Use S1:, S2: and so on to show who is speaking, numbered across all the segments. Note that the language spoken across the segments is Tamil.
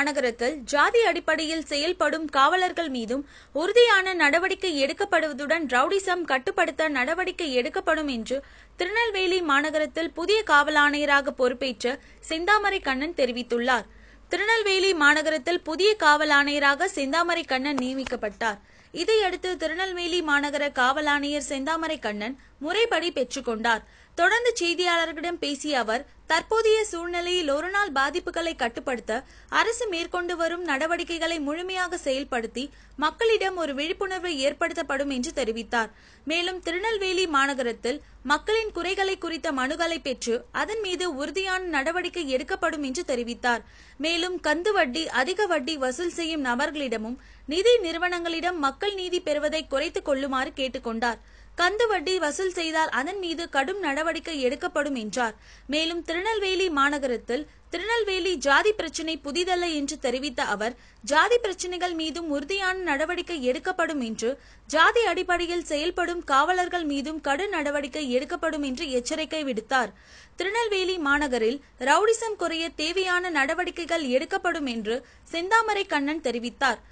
S1: மாநகரத்தில் ஜாதி அடிப்படையில் செயல்படும் காவலர்கள் மீதும் உறுதியான நடவடிக்கை எடுக்கப்படுவதுடன் ரவுடிசம் கட்டுப்படுத்த நடவடிக்கை எடுக்கப்படும் என்று திருநெல்வேலி மாநகரத்தில் புதிய காவல் ஆணையராக பொறுப்பேற்ற செந்தாமரை கண்ணன் தெரிவித்துள்ளார் திருநெல்வேலி மாநகரத்தில் புதிய காவல் ஆணையராக செந்தாமரை கண்ணன் நியமிக்கப்பட்டார் இதையடுத்து திருநெல்வேலி மாநகர காவல் ஆணையர் செந்தாமரை கண்ணன் முறைப்படி பெற்றுக்கொண்டார் தொடர்ந்து செய்தியாளர்களிடம் பேசிய அவர் தற்போதைய சூழ்நிலையில் ஒரு நாள் பாதிப்புகளை கட்டுப்படுத்த அரசு மேற்கொண்டு வரும் நடவடிக்கைகளை முழுமையாக செயல்படுத்தி மக்களிடம் ஒரு விழிப்புணர்வை ஏற்படுத்தப்படும் என்று தெரிவித்தார் மேலும் திருநெல்வேலி மாநகரத்தில் மக்களின் குறைகளை குறித்த மனுகளை பெற்று அதன் மீது உறுதியான நடவடிக்கை எடுக்கப்படும் என்று தெரிவித்தார் மேலும் கந்து வட்டி அதிக வட்டி வசூல் செய்யும் நபர்களிடமும் நிதி நிறுவனங்களிடம் மக்கள் நீதி பெறுவதை குறைத்துக் கொள்ளுமாறு கேட்டுக்கொண்டார் கந்து வட்டி வசூல் செய்தால் அதன் மீது கடும் நடவடிக்கை எடுக்கப்படும் என்றார் மேலும் திருநெல்வேலி மாநகரத்தில் திருநெல்வேலி ஜாதி பிரச்சினை புதிதல்ல என்று தெரிவித்த அவர் ஜாதி பிரச்சினைகள் மீதும் உறுதியான நடவடிக்கை எடுக்கப்படும் என்று ஜாதி அடிப்படையில் செயல்படும் காவலர்கள் மீதும் கடும் நடவடிக்கை எடுக்கப்படும் என்று எச்சரிக்கை விடுத்தார் திருநெல்வேலி மாநகரில் ரவுடிசம் குறைய தேவையான நடவடிக்கைகள் எடுக்கப்படும் என்று செந்தாமரை கண்ணன் தெரிவித்தார்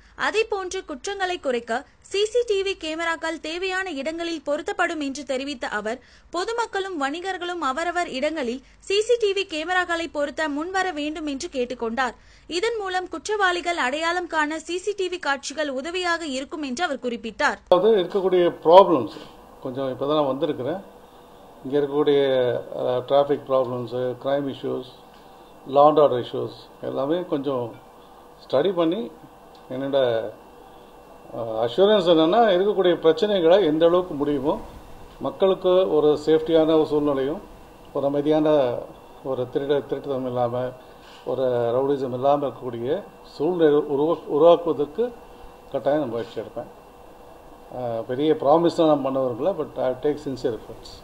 S1: போன்று குற்றங்களை குறைக்க சிசிடிவி கேமராக்கள் தேவையான இடங்களில் பொருத்தப்படும் என்று தெரிவித்த அவர் பொதுமக்களும் வணிகர்களும் அவரவர் இடங்களில் சிசிடிவி கேமராக்களை பொருத்த முன்வர வேண்டும் என்று கேட்டுக்கொண்டார் இதன் மூலம் குற்றவாளிகள் அடையாளம் காண சிசிடிவி காட்சிகள் உதவியாக இருக்கும் என்று அவர் குறிப்பிட்டார்
S2: இருக்கக்கூடிய ப்ராப்ளம்ஸ் கொஞ்சம் இப்போ தான் வந்திருக்கிறேன் இங்கே இருக்கக்கூடிய traffic problems crime issues land order issues எல்லாமே கொஞ்சம் ஸ்டடி பண்ணி என்னோட அஷூரன்ஸ் என்னென்னா இருக்கக்கூடிய பிரச்சனைகளை எந்த அளவுக்கு முடியுமோ மக்களுக்கு ஒரு சேஃப்டியான ஒரு சூழ்நிலையும் ஒரு அமைதியான ஒரு திருட திருட்டுதம் இல்லாமல் ஒரு ரவுடிசம் இல்லாமல் இருக்கக்கூடிய சூழ்நிலை உருவா உருவாக்குவதற்கு கட்டாயம் நான் முயற்சி எடுப்பேன் பெரிய ப்ராமிஸ்லாம் நான் பண்ணவர்களை but I take sincere efforts